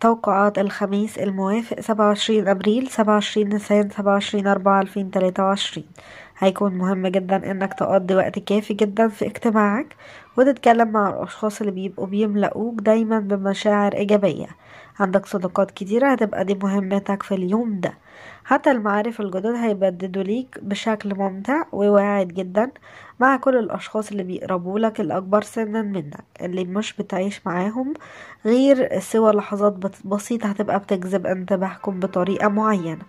توقعات الخميس الموافق 27 أبريل 27 نيسان 27 أربعة 2023 هيكون مهم جدا انك تقضي وقت كافي جدا في اجتماعك وتتكلم مع الاشخاص اللي بيبقوا بيملاقوك دايما بمشاعر ايجابية عندك صداقات كتيرة هتبقى دي مهمتك في اليوم ده حتى المعارف الجدد هيبددوا ليك بشكل ممتع وواعد جدا مع كل الأشخاص اللي بيقربوا لك الأكبر سنا منك اللي مش بتعيش معاهم غير سوى لحظات بسيطة هتبقى بتجذب انتباهكم بطريقة معينة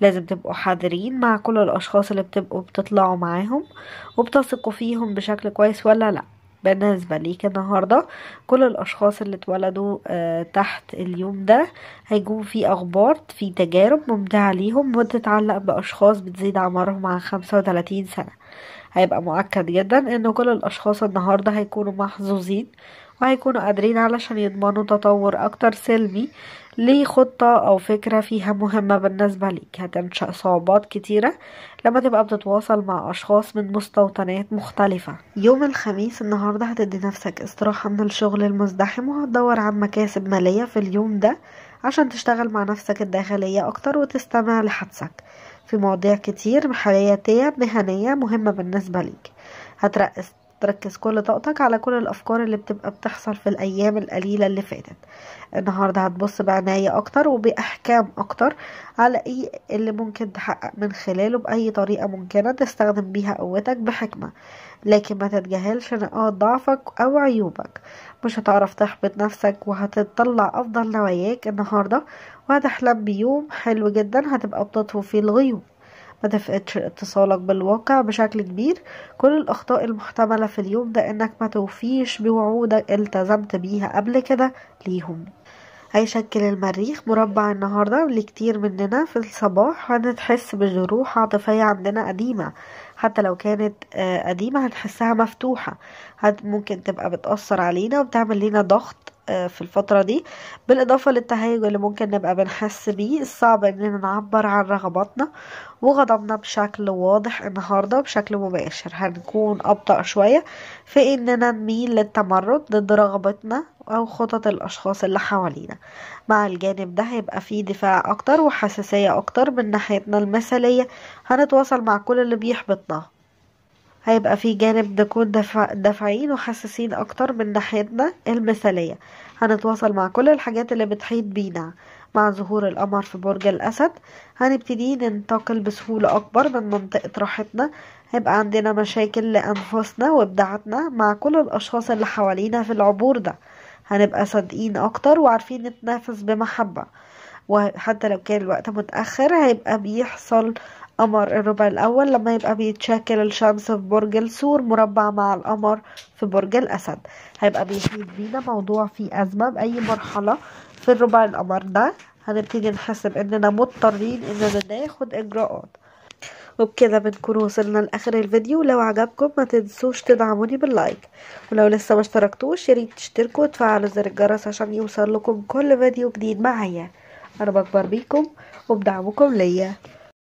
لازم تبقوا حذرين مع كل الأشخاص اللي بتبقوا بتطلعوا معاهم وبتثقوا فيهم بشكل كويس ولا لأ بالنسبة ليك النهاردة كل الأشخاص اللي اتولدوا آه، تحت اليوم ده هيكون في أخبار في تجارب ممتعة ليهم وتتعلق بأشخاص بتزيد أعمارهم عن خمسة وتلاتين سنة هيبقى مؤكد جدا ان كل الأشخاص النهاردة هيكونوا محظوظين وهيكونوا قادرين علشان يضمنوا تطور أكتر سلمي لخطة أو فكرة فيها مهمة بالنسبة ليك هتنشأ صعوبات كتيرة لما تبقى بتتواصل مع أشخاص من مستوطنات مختلفة يوم الخميس النهاردة هتدي نفسك استراحة من الشغل المزدحم وهتدور عن مكاسب مالية في اليوم ده عشان تشتغل مع نفسك الداخلية أكتر وتستمع لحدسك في مواضيع كتير حياتية مهنية مهمة بالنسبة ليك هترقص تركز كل طاقتك على كل الافكار اللي بتبقى بتحصل في الايام القليله اللي فاتت النهارده هتبص بعنايه اكتر وباحكام اكتر على ايه اللي ممكن تحقق من خلاله باي طريقه ممكنه تستخدم بيها قوتك بحكمه لكن ما تتجاهلش نقاط ضعفك او عيوبك مش هتعرف تحبط نفسك وهتطلع افضل نواياك النهارده وهتحلم بيوم حلو جدا هتبقى بتطفو فيه الغيوم ما تفقدش اتصالك بالواقع بشكل كبير كل الأخطاء المحتملة في اليوم ده إنك ما توفيش بوعودك التزمت بيها قبل كده ليهم هيشكل المريخ مربع النهاردة لكتير مننا في الصباح هنتحس بجروح عاطفية عندنا قديمة حتى لو كانت آه، قديمة هنحسها مفتوحة ممكن تبقى بتأثر علينا وبتعمل لنا ضغط آه، في الفترة دي بالإضافة للتهيج اللي ممكن نبقى بنحس بيه الصعب إننا نعبر عن رغباتنا وغضبنا بشكل واضح النهاردة بشكل مباشر هنكون أبطأ شوية في إننا نميل للتمرد ضد رغبتنا أو خطط الأشخاص اللي حوالينا مع الجانب ده هيبقى فيه دفاع أكتر وحساسية أكتر من ناحيتنا المثالية هنتواصل مع كل اللي بيحبطنا هيبقى في جانب نكون دافع دافعين وحساسين اكتر من ناحيتنا المثالية هنتواصل مع كل الحاجات اللي بتحيط بينا مع ظهور القمر في برج الأسد هنبتدي ننتقل بسهولة أكبر من منطقة راحتنا هيبقى عندنا مشاكل لأنفسنا وإبداعاتنا مع كل الأشخاص اللي حوالينا في العبور ده هنبقى صادقين أكتر وعارفين نتنافس بمحبة وحتى لو كان الوقت متأخر هيبقى بيحصل قمر الربع الأول لما يبقى بيتشكل الشمس في برج السور مربع مع القمر في برج الأسد هيبقى بيحيط بينا موضوع فيه أزمة بأي مرحلة في الربع القمر ده هنبتدي نحسب إننا مضطرين إننا ناخد إجراءات وبكده بنكون وصلنا لآخر الفيديو لو عجبكم ما تنسوش تدعموني باللايك ولو لسه ما اشتركتوش ياريت تشتركوا وتفعلوا زر الجرس عشان يوصل لكم كل فيديو جديد معايا أنا بكبر بيكم وبدعمكم ليا